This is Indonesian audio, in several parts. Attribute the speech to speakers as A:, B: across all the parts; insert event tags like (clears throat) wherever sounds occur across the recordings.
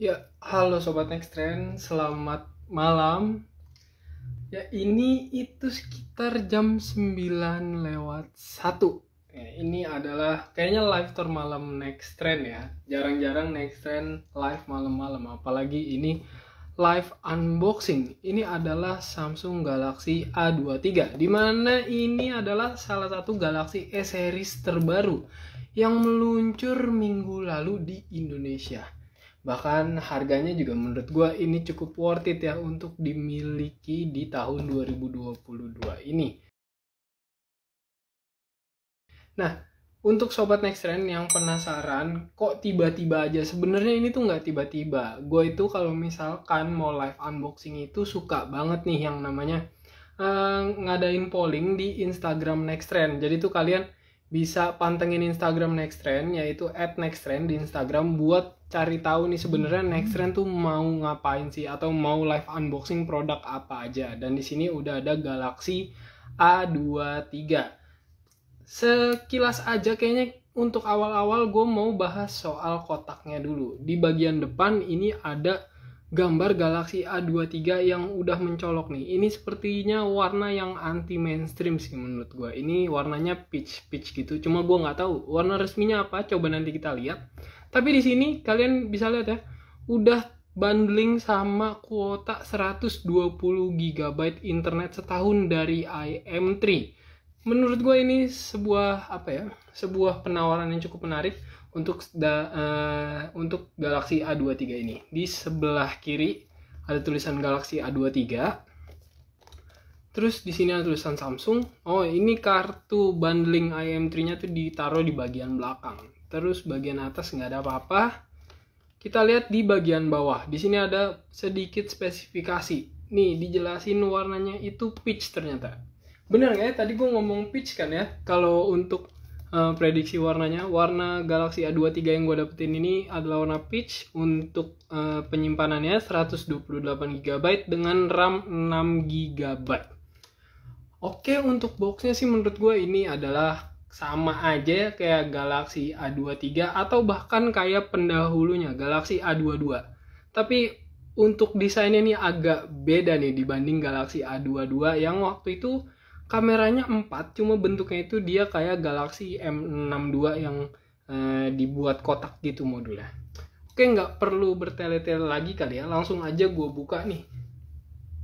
A: Ya, halo Sobat Next Trend, selamat malam. Ya, ini itu sekitar jam 9 lewat 1. Ya, ini adalah kayaknya live tour malam Next Trend ya. Jarang-jarang Next Trend live malam-malam, apalagi ini live unboxing. Ini adalah Samsung Galaxy A23, dimana ini adalah salah satu Galaxy S-Series e terbaru yang meluncur minggu lalu di Indonesia bahkan harganya juga menurut gue ini cukup worth it ya untuk dimiliki di tahun 2022 ini nah untuk sobat next trend yang penasaran kok tiba-tiba aja sebenarnya ini tuh nggak tiba-tiba gue itu kalau misalkan mau live unboxing itu suka banget nih yang namanya uh, ngadain polling di Instagram next trend jadi tuh kalian bisa pantengin Instagram next trend yaitu @nexttrend di Instagram buat cari tahu nih sebenarnya next trend tuh mau ngapain sih atau mau live unboxing produk apa aja dan di sini udah ada Galaxy A23 sekilas aja kayaknya untuk awal-awal gue mau bahas soal kotaknya dulu di bagian depan ini ada gambar Galaxy A23 yang udah mencolok nih ini sepertinya warna yang anti mainstream sih menurut gue ini warnanya peach peach gitu cuma gue nggak tahu warna resminya apa coba nanti kita lihat tapi di sini kalian bisa lihat ya, udah bundling sama kuota 120 GB internet setahun dari IM3. Menurut gue ini sebuah apa ya? Sebuah penawaran yang cukup menarik untuk da, uh, untuk Galaxy A23 ini. Di sebelah kiri ada tulisan Galaxy A23. Terus di sini ada tulisan Samsung. Oh, ini kartu bundling IM3-nya tuh ditaruh di bagian belakang terus bagian atas nggak ada apa-apa kita lihat di bagian bawah di sini ada sedikit spesifikasi nih dijelasin warnanya itu peach ternyata bener nggak ya tadi gue ngomong peach kan ya kalau untuk uh, prediksi warnanya warna Galaxy A23 yang gue dapetin ini adalah warna peach untuk uh, penyimpanannya 128GB dengan RAM 6GB Oke untuk boxnya sih menurut gue ini adalah sama aja ya, kayak Galaxy A23 atau bahkan kayak pendahulunya Galaxy A22. Tapi untuk desainnya nih agak beda nih dibanding Galaxy A22 yang waktu itu kameranya 4 cuma bentuknya itu dia kayak Galaxy M62 yang e, dibuat kotak gitu modulnya. Oke nggak perlu bertele-tele lagi kali ya langsung aja gue buka nih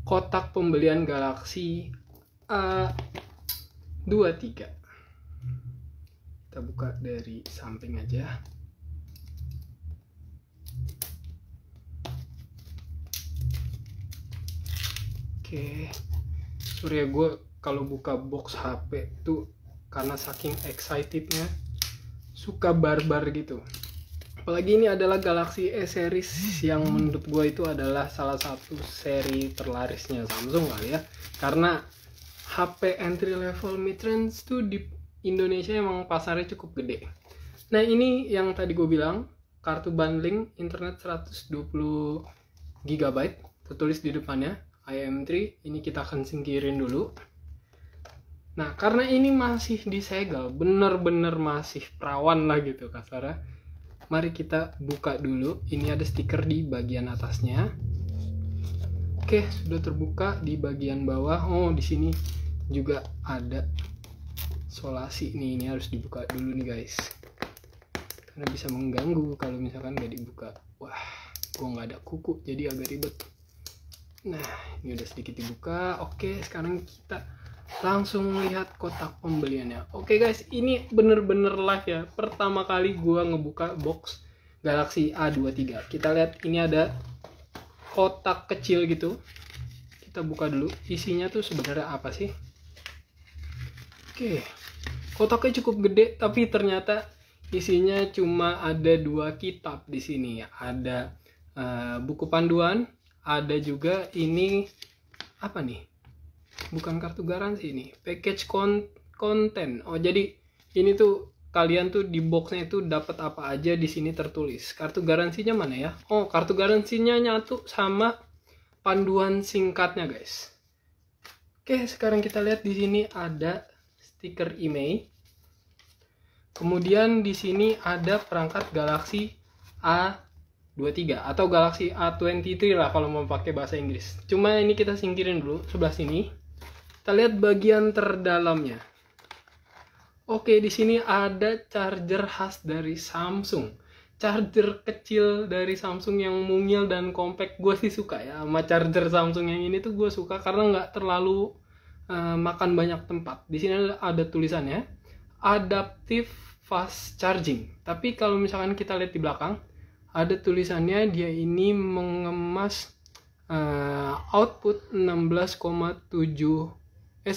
A: kotak pembelian Galaxy A23 kita buka dari samping aja oke surya gue kalau buka box HP tuh karena saking excitednya suka barbar gitu apalagi ini adalah Galaxy S series yang menurut gue itu adalah salah satu seri terlarisnya Samsung kali ya karena HP entry level mid range tuh di Indonesia emang pasarnya cukup gede. Nah ini yang tadi gue bilang kartu bundling internet 120 GB tertulis di depannya IM3 ini kita akan singkirin dulu. Nah karena ini masih disegel bener-bener masih perawan lah gitu kasarnya. Mari kita buka dulu. Ini ada stiker di bagian atasnya. Oke, sudah terbuka di bagian bawah. Oh, di sini juga ada solasi nih ini harus dibuka dulu nih guys karena bisa mengganggu kalau misalkan gak dibuka wah gua nggak ada kuku jadi agak ribet nah ini udah sedikit dibuka oke sekarang kita langsung lihat kotak pembeliannya oke guys ini bener-bener live ya pertama kali gua ngebuka box Galaxy A23 kita lihat ini ada kotak kecil gitu kita buka dulu isinya tuh sebenarnya apa sih Oke. Kotaknya cukup gede tapi ternyata isinya cuma ada dua kitab di sini. Ada uh, buku panduan, ada juga ini apa nih? Bukan kartu garansi ini, package konten. Oh, jadi ini tuh kalian tuh di boxnya itu dapat apa aja di sini tertulis. Kartu garansinya mana ya? Oh, kartu garansinya nyatu sama panduan singkatnya, guys. Oke, sekarang kita lihat di sini ada stiker IMEI. Kemudian di sini ada perangkat Galaxy A23 atau Galaxy A23 lah kalau mau pakai bahasa Inggris. Cuma ini kita singkirin dulu sebelah sini. Kita lihat bagian terdalamnya. Oke, di sini ada charger khas dari Samsung. Charger kecil dari Samsung yang mungil dan compact. Gue sih suka ya sama charger Samsung yang ini tuh gue suka karena nggak terlalu Eh, makan banyak tempat. Di sini ada, tulisannya adaptive fast charging. Tapi kalau misalkan kita lihat di belakang ada tulisannya dia ini mengemas uh, output 16,7 eh 1,67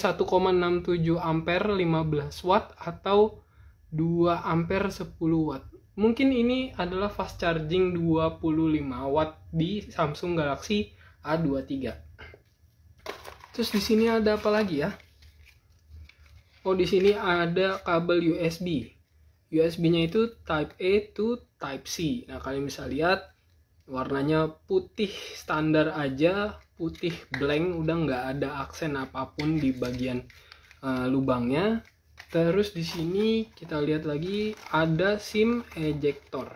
A: ampere 15 watt atau 2 ampere 10 watt. Mungkin ini adalah fast charging 25 watt di Samsung Galaxy A23. Terus di sini ada apa lagi ya? Oh, di sini ada kabel USB. USB-nya itu type A to type C. Nah, kalian bisa lihat warnanya putih standar aja, putih blank, udah nggak ada aksen apapun di bagian uh, lubangnya. Terus di sini kita lihat lagi ada SIM ejector.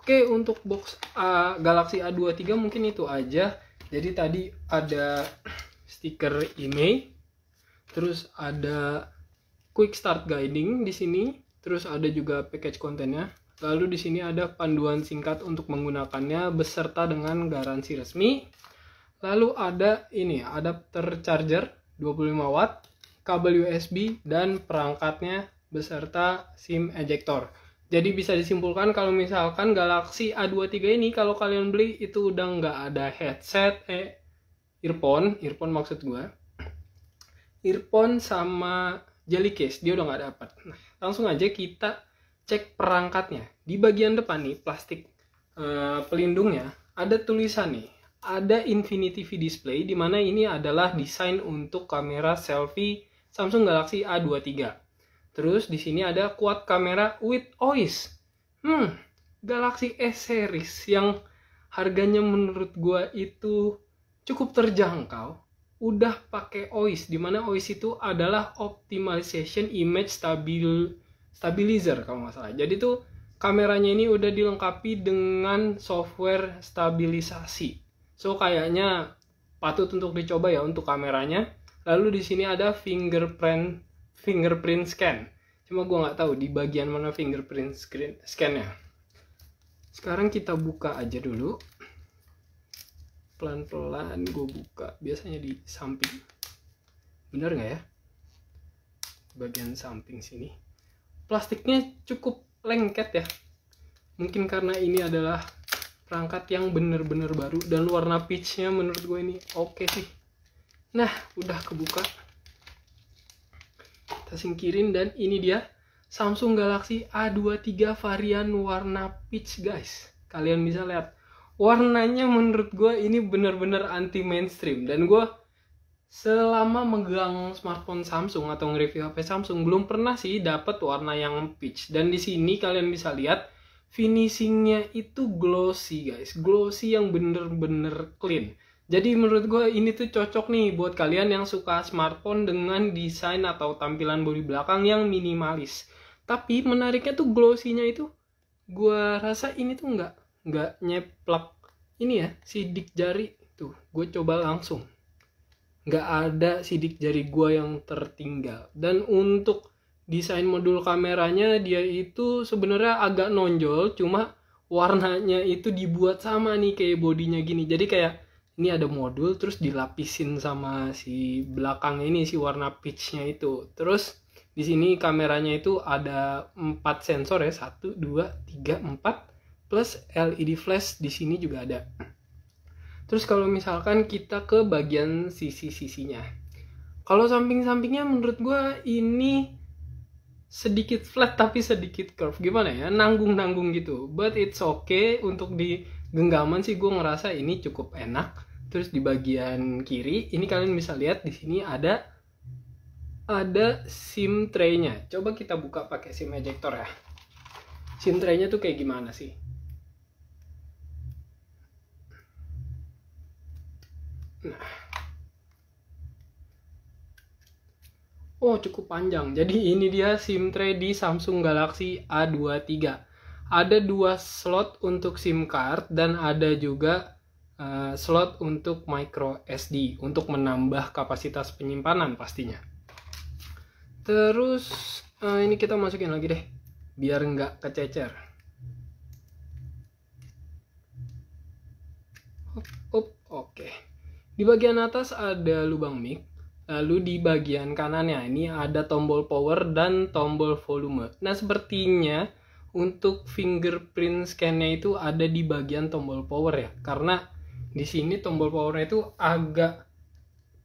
A: Oke, untuk box A, Galaxy A23 mungkin itu aja. Jadi tadi ada stiker email terus ada quick start guiding di sini terus ada juga package kontennya lalu di sini ada panduan singkat untuk menggunakannya beserta dengan garansi resmi lalu ada ini adapter charger 25 watt kabel USB dan perangkatnya beserta SIM ejector jadi bisa disimpulkan kalau misalkan Galaxy A23 ini kalau kalian beli itu udah nggak ada headset eh, earphone earphone maksud gue earphone sama jelly case dia udah nggak dapat nah, langsung aja kita cek perangkatnya di bagian depan nih plastik uh, pelindungnya ada tulisan nih ada Infinity V display di mana ini adalah desain untuk kamera selfie Samsung Galaxy A23 Terus di sini ada kuat kamera with OIS. Hmm, Galaxy S series yang harganya menurut gua itu cukup terjangkau udah pakai OIS di mana OIS itu adalah optimization image stabil stabilizer kalau nggak salah jadi tuh kameranya ini udah dilengkapi dengan software stabilisasi so kayaknya patut untuk dicoba ya untuk kameranya lalu di sini ada fingerprint fingerprint scan cuma gue nggak tahu di bagian mana fingerprint screen scannya sekarang kita buka aja dulu pelan-pelan gue buka biasanya di samping bener nggak ya bagian samping sini plastiknya cukup lengket ya mungkin karena ini adalah perangkat yang bener-bener baru dan warna peachnya menurut gue ini oke okay sih nah udah kebuka kita singkirin dan ini dia Samsung Galaxy A23 varian warna peach guys kalian bisa lihat warnanya menurut gue ini bener-bener anti mainstream dan gue selama megang smartphone Samsung atau nge-review HP Samsung belum pernah sih dapat warna yang peach dan di sini kalian bisa lihat finishingnya itu glossy guys glossy yang bener-bener clean jadi menurut gue ini tuh cocok nih buat kalian yang suka smartphone dengan desain atau tampilan bodi belakang yang minimalis. Tapi menariknya tuh glossinya itu gue rasa ini tuh nggak nggak nyeplak ini ya sidik jari tuh gue coba langsung nggak ada sidik jari gue yang tertinggal dan untuk desain modul kameranya dia itu sebenarnya agak nonjol cuma warnanya itu dibuat sama nih kayak bodinya gini jadi kayak ini ada modul terus dilapisin sama si belakang ini si warna peachnya itu terus di sini kameranya itu ada empat sensor ya satu dua tiga empat plus LED flash di sini juga ada. Terus kalau misalkan kita ke bagian sisi-sisinya. Kalau samping-sampingnya menurut gue ini sedikit flat tapi sedikit curve. Gimana ya? Nanggung-nanggung gitu. But it's okay untuk di genggaman sih gue ngerasa ini cukup enak. Terus di bagian kiri ini kalian bisa lihat di sini ada ada SIM tray-nya. Coba kita buka pakai SIM ejector ya. SIM tray-nya tuh kayak gimana sih? Nah. oh cukup panjang jadi ini dia SIM tray di Samsung Galaxy A23 ada dua slot untuk SIM card dan ada juga uh, slot untuk micro SD untuk menambah kapasitas penyimpanan pastinya terus uh, ini kita masukin lagi deh biar nggak kececer Up, oke okay. Di bagian atas ada lubang mic, lalu di bagian kanannya ini ada tombol power dan tombol volume. Nah, sepertinya untuk fingerprint scan-nya itu ada di bagian tombol power ya, karena di sini tombol power itu agak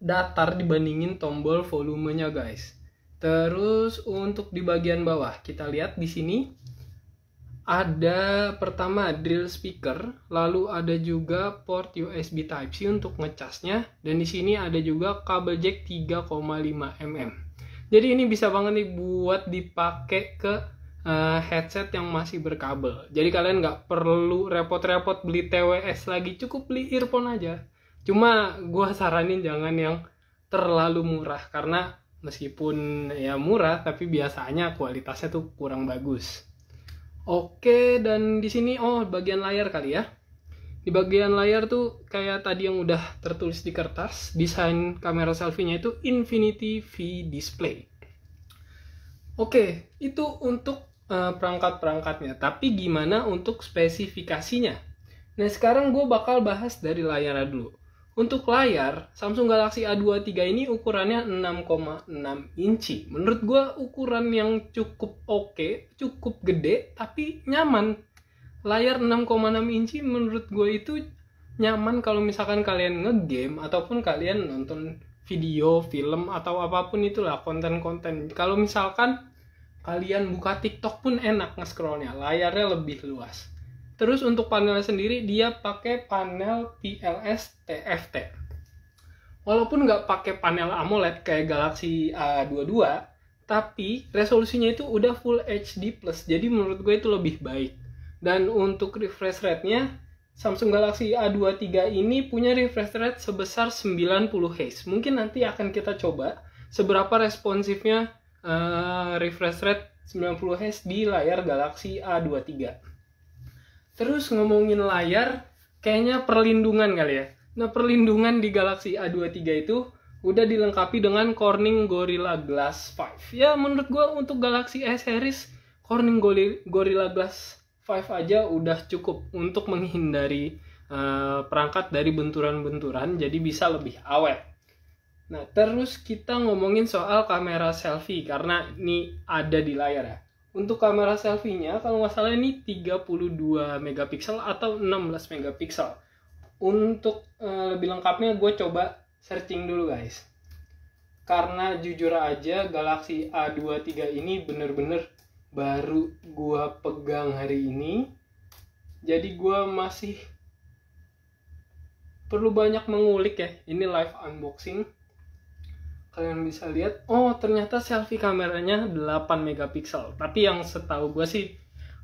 A: datar dibandingin tombol volumenya guys. Terus untuk di bagian bawah kita lihat di sini ada pertama drill speaker, lalu ada juga port USB Type C untuk ngecasnya dan di sini ada juga kabel jack 3,5 mm. Jadi ini bisa banget nih buat dipakai ke uh, headset yang masih berkabel. Jadi kalian nggak perlu repot-repot beli TWS lagi, cukup beli earphone aja. Cuma gue saranin jangan yang terlalu murah karena meskipun ya murah tapi biasanya kualitasnya tuh kurang bagus. Oke, dan di sini oh bagian layar kali ya. Di bagian layar tuh kayak tadi yang udah tertulis di kertas, desain kamera selfie-nya itu Infinity V display. Oke, itu untuk uh, perangkat-perangkatnya. Tapi gimana untuk spesifikasinya? Nah, sekarang gue bakal bahas dari layarnya dulu. Untuk layar, Samsung Galaxy A23 ini ukurannya 6,6 inci. Menurut gue ukuran yang cukup oke, okay, cukup gede, tapi nyaman. Layar 6,6 inci menurut gue itu nyaman kalau misalkan kalian ngegame ataupun kalian nonton video, film, atau apapun itulah konten-konten. Kalau misalkan kalian buka TikTok pun enak nge-scrollnya, layarnya lebih luas Terus untuk panelnya sendiri dia pakai panel PLS TFT. Walaupun nggak pakai panel AMOLED kayak Galaxy A22, tapi resolusinya itu udah Full HD+. Jadi menurut gue itu lebih baik. Dan untuk refresh rate-nya, Samsung Galaxy A23 ini punya refresh rate sebesar 90 Hz. Mungkin nanti akan kita coba seberapa responsifnya uh, refresh rate 90 Hz di layar Galaxy A23. Terus ngomongin layar, kayaknya perlindungan kali ya. Nah, perlindungan di Galaxy A23 itu udah dilengkapi dengan Corning Gorilla Glass 5. Ya, menurut gue untuk Galaxy S series Corning Gorilla Glass 5 aja udah cukup untuk menghindari uh, perangkat dari benturan-benturan jadi bisa lebih awet. Nah, terus kita ngomongin soal kamera selfie karena ini ada di layar ya untuk kamera selfie-nya kalau nggak salah ini 32 megapiksel atau 16 megapiksel. Untuk e, lebih lengkapnya gue coba searching dulu guys. Karena jujur aja Galaxy A23 ini bener-bener baru gue pegang hari ini. Jadi gue masih perlu banyak mengulik ya. Ini live unboxing kalian bisa lihat oh ternyata selfie kameranya 8 megapiksel tapi yang setahu gue sih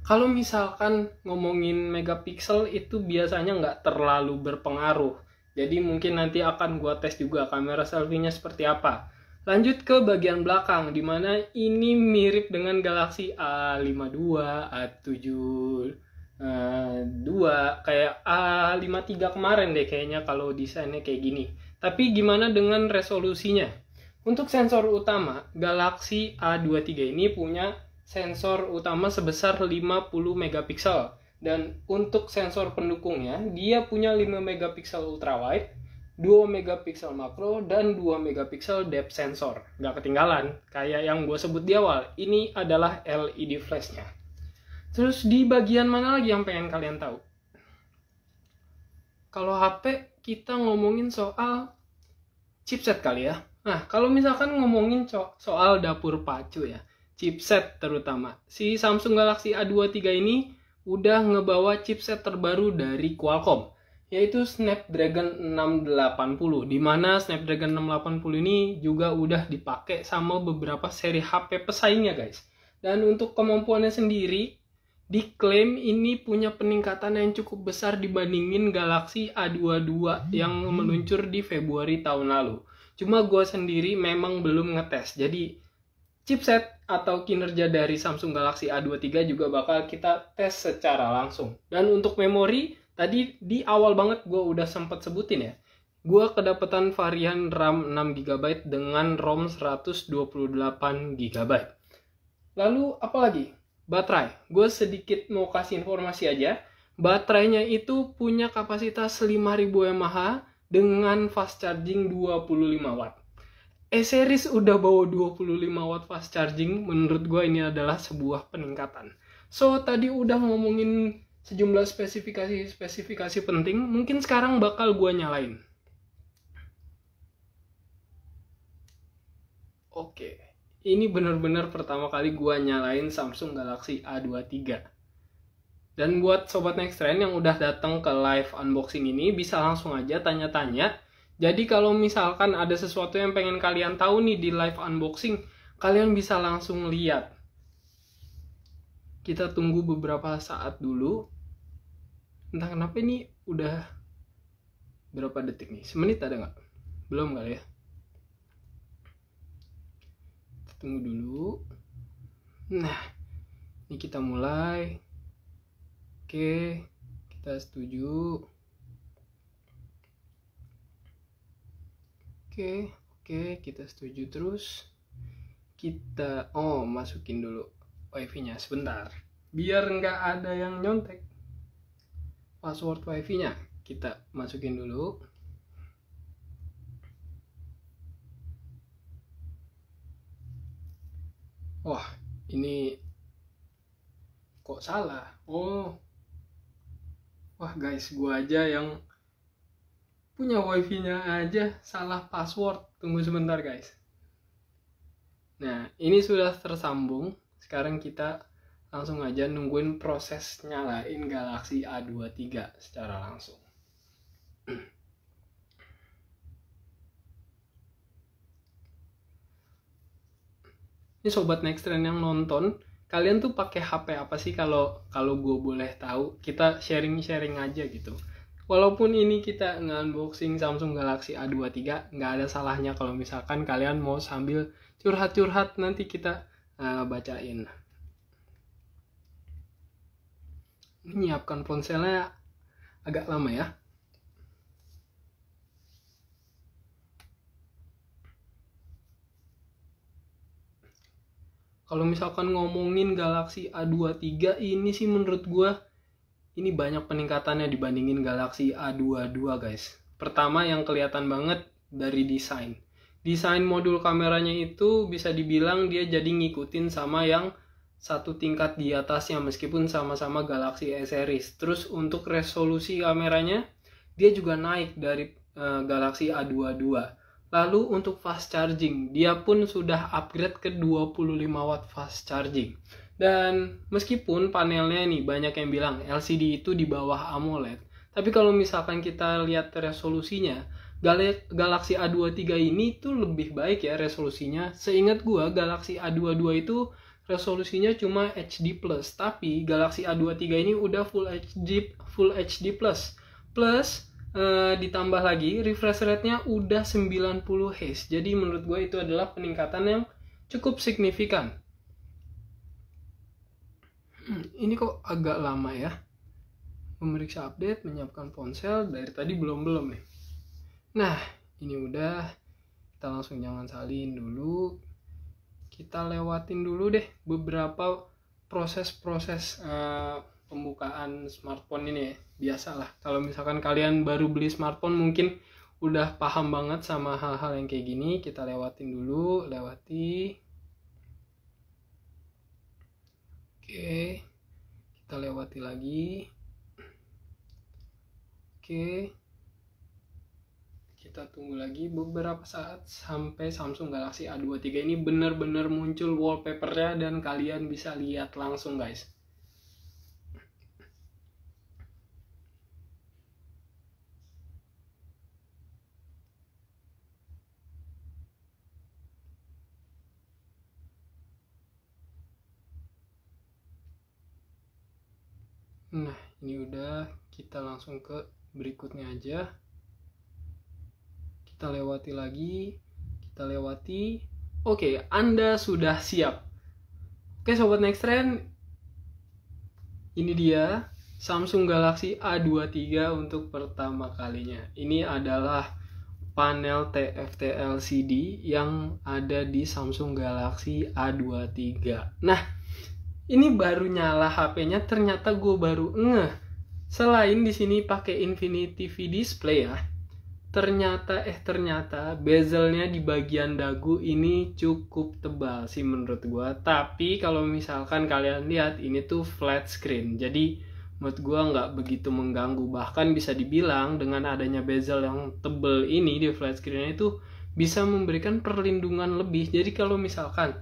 A: kalau misalkan ngomongin megapiksel itu biasanya nggak terlalu berpengaruh jadi mungkin nanti akan gue tes juga kamera selfie-nya seperti apa lanjut ke bagian belakang dimana ini mirip dengan Galaxy A52, A7 dua kayak A53 kemarin deh kayaknya kalau desainnya kayak gini. Tapi gimana dengan resolusinya? Untuk sensor utama, Galaxy A23 ini punya sensor utama sebesar 50 megapiksel dan untuk sensor pendukungnya dia punya 5 megapiksel ultrawide, 2 megapiksel makro dan 2 megapiksel depth sensor. Gak ketinggalan, kayak yang gue sebut di awal, ini adalah LED flashnya. Terus di bagian mana lagi yang pengen kalian tahu? Kalau HP kita ngomongin soal chipset kali ya Nah, kalau misalkan ngomongin soal dapur pacu ya, chipset terutama. Si Samsung Galaxy A23 ini udah ngebawa chipset terbaru dari Qualcomm, yaitu Snapdragon 680. Di mana Snapdragon 680 ini juga udah dipakai sama beberapa seri HP pesaingnya, guys. Dan untuk kemampuannya sendiri, diklaim ini punya peningkatan yang cukup besar dibandingin Galaxy A22 yang meluncur di Februari tahun lalu. Cuma gue sendiri memang belum ngetes. Jadi chipset atau kinerja dari Samsung Galaxy A23 juga bakal kita tes secara langsung. Dan untuk memori, tadi di awal banget gue udah sempat sebutin ya. Gue kedapatan varian RAM 6GB dengan ROM 128GB. Lalu apalagi? Baterai. Gue sedikit mau kasih informasi aja. Baterainya itu punya kapasitas 5000 mAh dengan fast charging 25 watt. E-series eh, udah bawa 25 watt fast charging, menurut gue ini adalah sebuah peningkatan. So, tadi udah ngomongin sejumlah spesifikasi-spesifikasi penting, mungkin sekarang bakal gue nyalain. Oke, ini bener-bener pertama kali gue nyalain Samsung Galaxy A23 dan buat Sobat Next Trend yang udah datang ke live unboxing ini bisa langsung aja tanya-tanya. Jadi kalau misalkan ada sesuatu yang pengen kalian tahu nih di live unboxing, kalian bisa langsung lihat. Kita tunggu beberapa saat dulu. Entah kenapa ini udah berapa detik nih? Semenit ada nggak? Belum kali ya? Kita tunggu dulu. Nah, ini kita mulai. Oke, kita setuju. Oke, oke, kita setuju terus. Kita oh, masukin dulu WiFi-nya sebentar. Biar nggak ada yang nyontek. Password WiFi-nya kita masukin dulu. Wah, ini kok salah? Oh, wah guys gue aja yang punya wifi nya aja salah password tunggu sebentar guys nah ini sudah tersambung sekarang kita langsung aja nungguin proses nyalain Galaxy A23 secara langsung (clears throat) ini sobat next trend yang nonton kalian tuh pakai HP apa sih kalau kalau gue boleh tahu kita sharing-sharing aja gitu walaupun ini kita nge-unboxing Samsung Galaxy A23 nggak ada salahnya kalau misalkan kalian mau sambil curhat-curhat nanti kita uh, bacain menyiapkan ponselnya agak lama ya kalau misalkan ngomongin Galaxy A23 ini sih menurut gue ini banyak peningkatannya dibandingin Galaxy A22 guys pertama yang kelihatan banget dari desain desain modul kameranya itu bisa dibilang dia jadi ngikutin sama yang satu tingkat di atasnya meskipun sama-sama Galaxy S series. Terus untuk resolusi kameranya dia juga naik dari uh, Galaxy A22. Lalu untuk fast charging, dia pun sudah upgrade ke 25 watt fast charging. Dan meskipun panelnya nih banyak yang bilang LCD itu di bawah AMOLED, tapi kalau misalkan kita lihat resolusinya, Galaxy A23 ini tuh lebih baik ya resolusinya. Seingat gua Galaxy A22 itu resolusinya cuma HD+, tapi Galaxy A23 ini udah full HD full HD+. Plus Eh, ditambah lagi refresh rate-nya udah 90 Hz. Jadi menurut gue itu adalah peningkatan yang cukup signifikan. Hmm, ini kok agak lama ya. Memeriksa update, menyiapkan ponsel, dari tadi belum-belum nih. Nah, ini udah. Kita langsung jangan salin dulu. Kita lewatin dulu deh beberapa proses-proses uh, pembukaan smartphone ini ya biasalah kalau misalkan kalian baru beli smartphone mungkin udah paham banget sama hal-hal yang kayak gini kita lewatin dulu lewati oke kita lewati lagi oke kita tunggu lagi beberapa saat sampai Samsung Galaxy A23 ini benar-benar muncul wallpapernya dan kalian bisa lihat langsung guys Nah, ini udah kita langsung ke berikutnya aja. Kita lewati lagi, kita lewati. Oke, Anda sudah siap. Oke, sobat next trend. Ini dia Samsung Galaxy A23 untuk pertama kalinya. Ini adalah panel TFT LCD yang ada di Samsung Galaxy A23. Nah, ini baru nyala HP-nya ternyata gue baru ngeh selain di sini pakai Infinity V display ya ternyata eh ternyata bezelnya di bagian dagu ini cukup tebal sih menurut gue tapi kalau misalkan kalian lihat ini tuh flat screen jadi menurut gue nggak begitu mengganggu bahkan bisa dibilang dengan adanya bezel yang tebel ini di flat screen itu bisa memberikan perlindungan lebih jadi kalau misalkan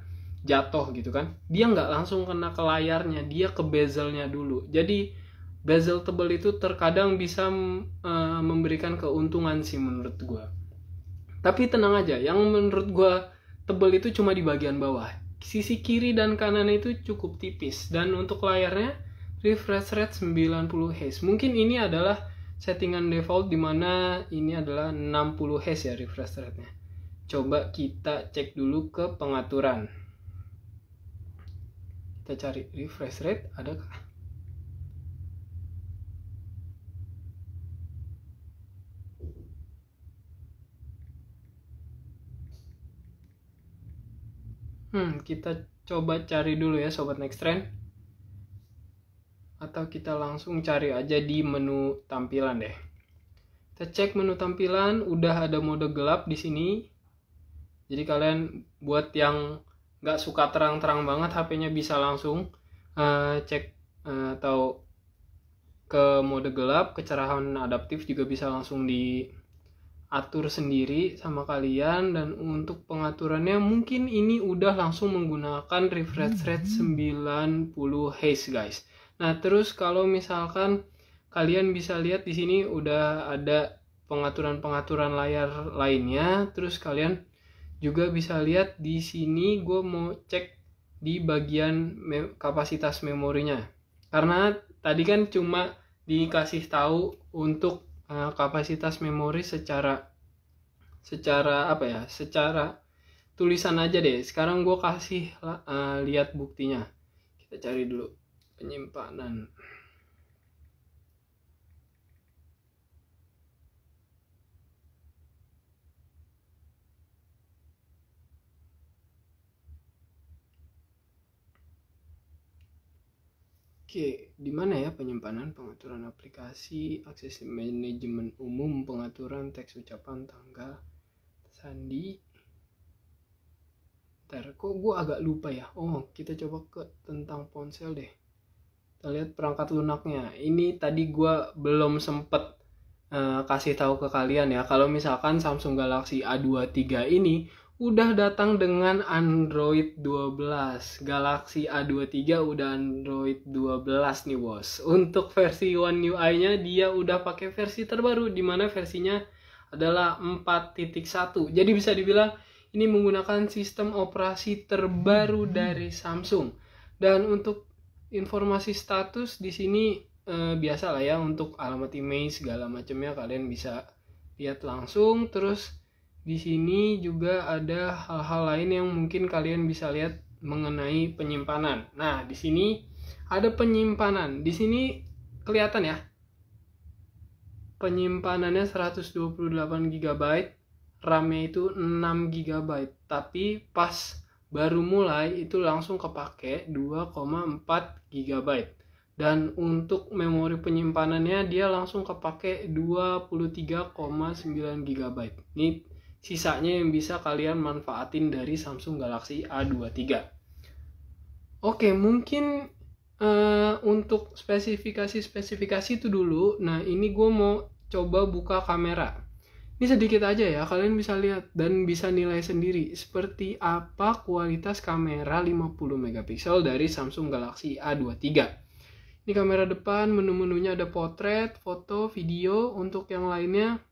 A: jatuh gitu kan dia nggak langsung kena ke layarnya dia ke bezelnya dulu jadi bezel tebal itu terkadang bisa uh, memberikan keuntungan sih menurut gue tapi tenang aja yang menurut gue tebal itu cuma di bagian bawah sisi kiri dan kanan itu cukup tipis dan untuk layarnya refresh rate 90 Hz mungkin ini adalah settingan default dimana ini adalah 60 Hz ya refresh rate nya coba kita cek dulu ke pengaturan kita cari refresh rate ada kah? hmm kita coba cari dulu ya sobat next trend atau kita langsung cari aja di menu tampilan deh kita cek menu tampilan udah ada mode gelap di sini jadi kalian buat yang nggak suka terang-terang banget HP-nya bisa langsung uh, cek uh, atau ke mode gelap kecerahan adaptif juga bisa langsung diatur sendiri sama kalian dan untuk pengaturannya mungkin ini udah langsung menggunakan refresh rate 90 hmm. Hz guys nah terus kalau misalkan kalian bisa lihat di sini udah ada pengaturan-pengaturan layar lainnya terus kalian juga bisa lihat di sini gue mau cek di bagian me kapasitas memorinya karena tadi kan cuma dikasih tahu untuk uh, kapasitas memori secara secara apa ya secara tulisan aja deh sekarang gue kasih uh, lihat buktinya kita cari dulu penyimpanan Oke, di mana ya penyimpanan, pengaturan aplikasi, akses manajemen umum, pengaturan teks ucapan, tanggal, sandi. Ntar, kok gue agak lupa ya? Oh, kita coba ke tentang ponsel deh. Kita lihat perangkat lunaknya. Ini tadi gue belum sempet uh, kasih tahu ke kalian ya. Kalau misalkan Samsung Galaxy A23 ini udah datang dengan Android 12. Galaxy A23 udah Android 12 nih, Bos. Untuk versi One UI-nya dia udah pakai versi terbaru di mana versinya adalah 4.1. Jadi bisa dibilang ini menggunakan sistem operasi terbaru dari Samsung. Dan untuk informasi status di sini eh, biasa lah ya untuk alamat email segala macamnya kalian bisa lihat langsung terus di sini juga ada hal-hal lain yang mungkin kalian bisa lihat mengenai penyimpanan. Nah, di sini ada penyimpanan. Di sini kelihatan ya. Penyimpanannya 128 GB, RAM-nya itu 6 GB, tapi pas baru mulai itu langsung kepake 2,4 GB. Dan untuk memori penyimpanannya dia langsung kepake 23,9 GB. Ini Sisanya yang bisa kalian manfaatin dari Samsung Galaxy A23. Oke, mungkin uh, untuk spesifikasi-spesifikasi itu dulu. Nah, ini gue mau coba buka kamera. Ini sedikit aja ya, kalian bisa lihat dan bisa nilai sendiri seperti apa kualitas kamera 50 mp dari Samsung Galaxy A23. Ini kamera depan, menu-menunya ada potret, foto, video, untuk yang lainnya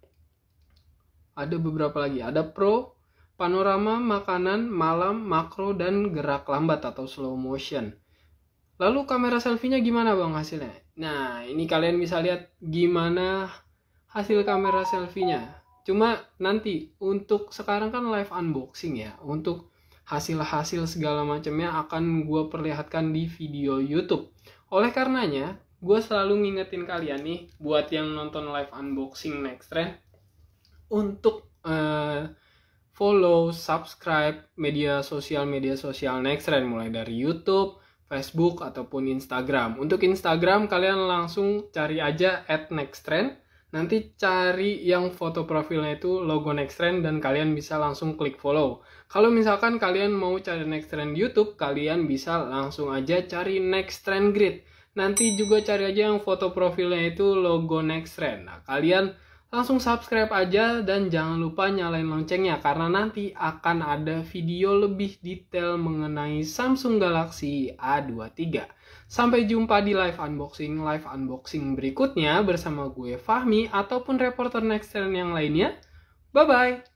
A: ada beberapa lagi. Ada pro, panorama, makanan, malam, makro, dan gerak lambat atau slow motion. Lalu kamera selfie-nya gimana bang hasilnya? Nah ini kalian bisa lihat gimana hasil kamera selfie-nya. Cuma nanti untuk sekarang kan live unboxing ya. Untuk hasil-hasil segala macamnya akan gue perlihatkan di video YouTube. Oleh karenanya, gue selalu ngingetin kalian nih buat yang nonton live unboxing next trend untuk uh, follow, subscribe media sosial media sosial Next Trend mulai dari YouTube, Facebook ataupun Instagram. Untuk Instagram kalian langsung cari aja @nexttrend. Nanti cari yang foto profilnya itu logo Next Trend dan kalian bisa langsung klik follow. Kalau misalkan kalian mau cari Next Trend YouTube, kalian bisa langsung aja cari Next Trend Grid. Nanti juga cari aja yang foto profilnya itu logo Next Trend. Nah, kalian langsung subscribe aja dan jangan lupa nyalain loncengnya karena nanti akan ada video lebih detail mengenai Samsung Galaxy A23. Sampai jumpa di live unboxing live unboxing berikutnya bersama gue Fahmi ataupun reporter Nextern yang lainnya. Bye bye.